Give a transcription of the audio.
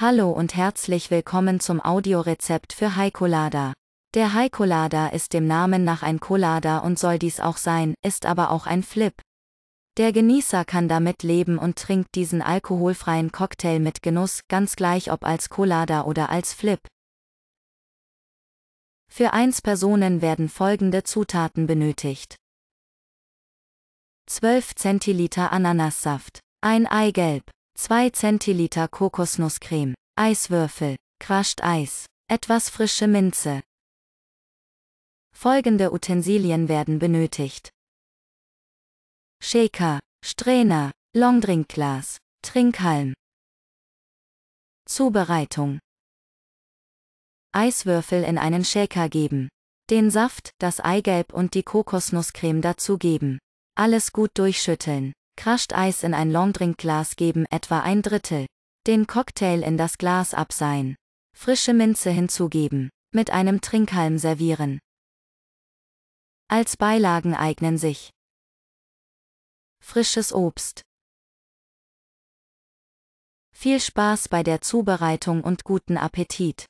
Hallo und herzlich willkommen zum Audiorezept für Haikolada. Der Haikolada ist dem Namen nach ein Kolada und soll dies auch sein, ist aber auch ein Flip. Der Genießer kann damit leben und trinkt diesen alkoholfreien Cocktail mit Genuss, ganz gleich ob als Kolada oder als Flip. Für 1 Personen werden folgende Zutaten benötigt. 12 Zentiliter Ananassaft, ein Eigelb, 2 Zentiliter Kokosnusscreme, Eiswürfel, Crushed Eis, etwas frische Minze. Folgende Utensilien werden benötigt. Shaker, Strainer, Longdrinkglas, Trinkhalm. Zubereitung. Eiswürfel in einen Shaker geben. Den Saft, das Eigelb und die Kokosnusscreme dazugeben. Alles gut durchschütteln. Crushed Eis in ein Longdrinkglas geben, etwa ein Drittel. Den Cocktail in das Glas abseihen. Frische Minze hinzugeben. Mit einem Trinkhalm servieren. Als Beilagen eignen sich frisches Obst. Viel Spaß bei der Zubereitung und guten Appetit!